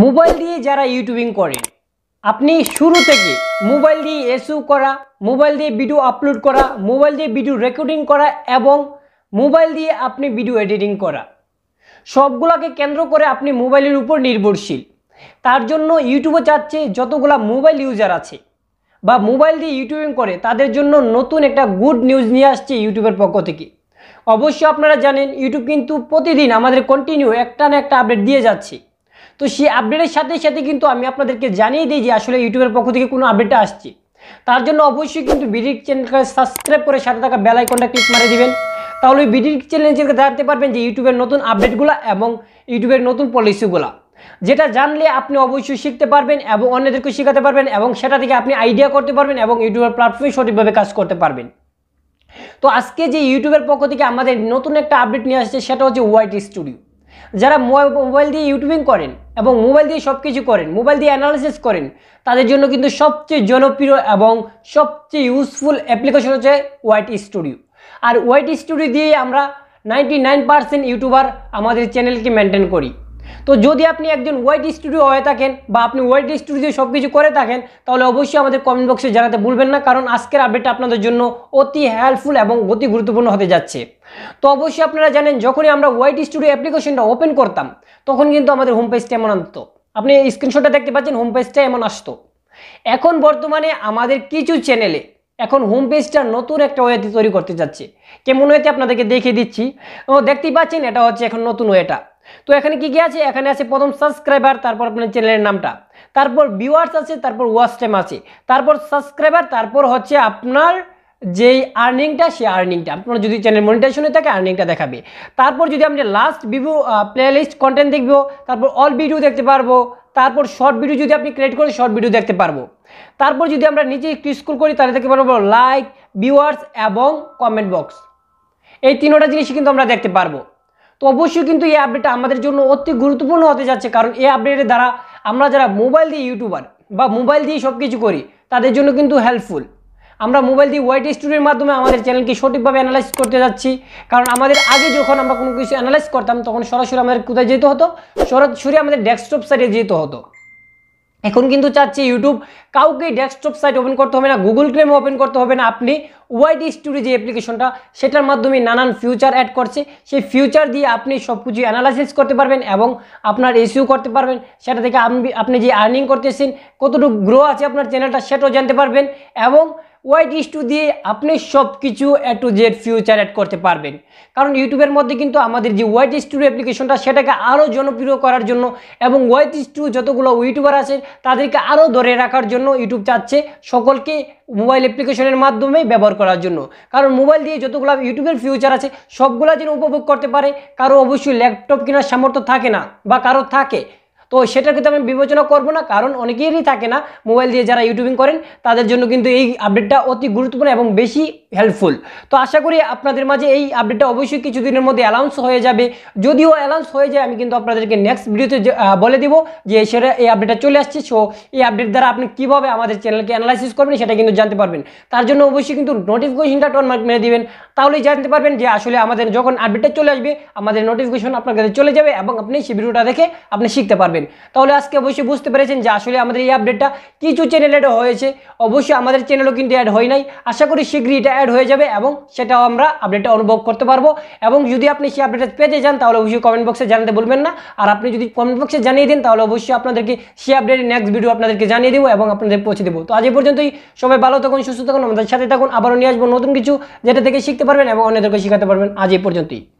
mobile দিয়ে যারা YouTubing করে আপনি শুরু থেকে মোবাইল দিয়ে এসু করা মোবাইল দিয়ে ভিডিও আপলোড করা মোবাইল দিয়ে ভিডিও রেকর্ডিং করা এবং মোবাইল দিয়ে আপনি ভিডিও এডিটিং করা সবগুলাকে কেন্দ্র করে আপনি মোবাইলের উপর নির্ভরশীল তার জন্য ইউটিউবও চাচ্ছে যতগুলা মোবাইল ইউজার আছে বা মোবাইল দিয়ে ইউটিউবিং করে তাদের জন্য নতুন একটা গুড নিউজ নিয়ে আসছে ইউটিউবের পক্ষ থেকে অবশ্যই আপনারা জানেন ইউটিউব কিন্তু প্রতিদিন আমাদের কন্টিনিউ একটা না একটা আপডেট দিয়ে যাচ্ছে তো সেই আপডেটের সাথে সাথে কিন্তু আমি আপনাদেরকে জানিয়ে দিই যে আসলে ইউটিউবের পক্ষ থেকে কোনো আপডেট আসছে তার জন্য অবশ্যই কিন্তু বিডির চ্যানেলকে সাবস্ক্রাইব করে সাথে থাকা বেল আইকনটা ক্লিক মারে দিবেন তাহলে ওই বিডির চ্যানেলকে জানতে পারবেন যে ইউটিউবের নতুন আপডেটগুলো এবং ইউটিউবের নতুন পলিসিগুলো যেটা জানলে আপনি অবশ্যই শিখতে পারবেন এবং অন্যদেরকে শেখাতে পারবেন এবং সেটা থেকে আপনি আইডিয়া করতে পারবেন এবং ইউটিউবের প্ল্যাটফর্মে সঠিকভাবে কাজ করতে পারবেন তো আজকে যে ইউটিউবের পক্ষ থেকে আমাদের নতুন একটা আপডেট নিয়ে আসছে সেটা হচ্ছে ওয়াইট স্টুডিও যারা মোবাইল দিয়ে ইউটিউবিং করেন এবং মোবাইল দিয়ে সব কিছু করেন মোবাইল দিয়ে অ্যানালাইসিস করেন তাদের জন্য কিন্তু সবচেয়ে জনপ্রিয় এবং সবচেয়ে ইউজফুল অ্যাপ্লিকেশন হচ্ছে হোয়াইট স্টুডিও আর ওয়াইট স্টুডিও দিয়ে আমরা নাইনটি ইউটিউবার আমাদের চ্যানেলকে মেনটেন করি তো যদি আপনি একজন ওয়াইট স্টুডিও হয়ে থাকেন বা আপনি ওয়াইট স্টুডিও সব কিছু করে থাকেন তাহলে অবশ্যই আমাদের কমেন্ট বক্সে জানাতে ভুলবেন না কারণ আজকের আপডেটটা আপনাদের জন্য অতি হেল্পফুল এবং অতি গুরুত্বপূর্ণ হতে যাচ্ছে তো অবশ্যই আপনারা জানেন যখনই আমরা ওয়াইট স্টুডিও অ্যাপ্লিকেশনটা ওপেন করতাম তখন কিন্তু আমাদের হোম পেজটা এমন আনত আপনি স্ক্রিনশটটা দেখতে পাচ্ছেন হোম পেজটা এমন আসতো এখন বর্তমানে আমাদের কিছু চ্যানেলে এখন হোম পেজটা নতুন একটা ওয়েতে তৈরি করতে যাচ্ছে কেমন ওয়েতে আপনাদেরকে দেখিয়ে দিচ্ছি দেখতেই পাচ্ছেন এটা হচ্ছে এখন নতুন ওয়েটা তো এখানে কি কি আছে এখানে আছে প্রথম সাবস্ক্রাইবার তারপর আপনার চ্যানেলের নামটা তারপর ভিউয়ার্স আছে তারপর ওয়াচ টাইম আছে তারপর সাবস্ক্রাইবার তারপর হচ্ছে আপনার যেই আর্নিংটা সেই আর্নিংটা আপনার যদি চ্যানেল হয়ে থাকে আর্নিংটা দেখাবে তারপর যদি আপনি লাস্ট ভিভো প্লেলিস্ট কন্টেন্ট দেখবো তারপর অল ভিডিও দেখতে পারবো তারপর শর্ট ভিডিও যদি আপনি ক্রিয়েট করেন শর্ট ভিডিও দেখতে পারবো তারপর যদি আমরা নিচে একটু স্কুল করি তাহলে দেখতে পারবো লাইক ভিউয়ার্স এবং কমেন্ট বক্স এই তিনোটা জিনিসই কিন্তু আমরা দেখতে পারবো তো অবশ্যই কিন্তু এই আপডেটটা আমাদের জন্য অতি গুরুত্বপূর্ণ হতে যাচ্ছে কারণ এই আপডেটের দ্বারা আমরা যারা মোবাইল দিয়ে ইউটিউবার বা মোবাইল দিয়ে সব কিছু করি তাদের জন্য কিন্তু হেল্পফুল আমরা মোবাইল দিয়ে ওয়াইট স্টুডিওর মাধ্যমে আমাদের চ্যানেলকে সঠিকভাবে অ্যানালাইজ করতে যাচ্ছি কারণ আমাদের আগে যখন আমরা কোনো কিছু অ্যানালাইজ করতাম তখন সরাসরি আমাদের কোথায় যেতে হতো সরাসরি আমাদের ডেস্কটপ সাইডে যেতে হতো এখন কিন্তু চাচ্ছি ইউটিউব কাউকে ডেস্কটপ সাইট ওপেন করতে হবে না গুগল ক্রেম ওপেন করতে হবে না আপনি ওয়াইডি স্টুডিও যে অ্যাপ্লিকেশনটা সেটার মাধ্যমে নানান ফিউচার অ্যাড করছে সেই ফিউচার দিয়ে আপনি সব কিছু অ্যানালাইসিস করতে পারবেন এবং আপনার এসিউ e করতে পারবেন সেটা থেকে আপনি যে আর্নিং করতেছেন কতটুকু গ্রো আছে আপনার চ্যানেলটা সেটাও জানতে পারবেন এবং ওয়াইট ইস্টু দিয়ে আপনি সব কিছু A to Z feature add করতে পারবেন কারণ ইউটিউবের মধ্যে কিন্তু আমাদের যে ওয়াইট স্টুডিও অ্যাপ্লিকেশনটা সেটাকে আরও জনপ্রিয় করার জন্য এবং ওয়াইট স্টু যতগুলো ইউটিউবার আছে তাদেরকে আরও ধরে রাখার জন্য ইউটিউব চাচ্ছে সকলকে মোবাইল অ্যাপ্লিকেশনের মাধ্যমে ব্যবহার করার জন্য কারণ মোবাইল দিয়ে যতগুলো ইউটিউবের ফিউচার আছে সবগুলো যেন উপভোগ করতে পারে কারো অবশ্যই ল্যাপটপ কেনার সামর্থ্য থাকে না বা কারো থাকে তো সেটা কিন্তু আমি বিবেচনা করব না কারণ অনেকেরই থাকে না মোবাইল দিয়ে যারা ইউটিউবিং করেন তাদের জন্য কিন্তু এই আপডেটটা অতি গুরুত্বপূর্ণ এবং বেশি হেল্পফুল তো আশা করি আপনাদের মাঝে এই আপডেটটা অবশ্যই কিছুদিনের মধ্যে অ্যালাউন্স হয়ে যাবে যদিও অ্যালাউন্স হয়ে যায় আমি কিন্তু আপনাদেরকে নেক্সট ভিডিওতে বলে দিব যে সেটা এই আপডেটটা চলে আসছে সো এই আপডেট দ্বারা আপনি কীভাবে আমাদের চ্যানেলকে অ্যানালাইসিস করবেন সেটা কিন্তু জানতে পারবেন তার জন্য অবশ্যই কিন্তু নোটিফিকেশনটা টন মার্ক মেরে দিবেন তাহলেই জানতে পারবেন যে আসলে আমাদের যখন আপডেটটা চলে আসবে আমাদের নোটিফিকেশন আপনার কাছে চলে যাবে এবং আপনি সেই ভিডিওটা দেখে আপনি শিখতে পারবেন তাহলে আজকে অবশ্যই বুঝতে পেরেছেন যে আসলে আমাদের এই আপডেটটা কিছু চ্যানেল অ্যাড হয়েছে অবশ্যই আমাদের চ্যানেলও কিন্তু অ্যাড হয় নাই আশা করি শীঘ্রই এটা অ্যাড হয়ে যাবে এবং সেটাও আমরা আপডেটটা অনুভব করতে পারবো এবং যদি আপনি সেই আপডেটটা পেতে চান তাহলে অবশ্যই কমেন্ট বক্সে জানাতে বলবেন না আর আপনি যদি কমেন্ট বক্সে জানিয়ে দিন তাহলে অবশ্যই আপনাদেরকে সেই আপডেটের নেক্সট ভিডিও আপনাদেরকে জানিয়ে দেবো এবং আপনাদের পৌঁছে দেবো তো আজ পর্যন্তই সবাই ভালো থাকুন সুস্থ থাকুন আমাদের সাথে থাকুন আবারও নিয়ে আসবো নতুন কিছু যেটা থেকে শিখতে পারবেন এবং অন্যদেরকে শেখাতে পারবেন আজ এই পর্যন্তই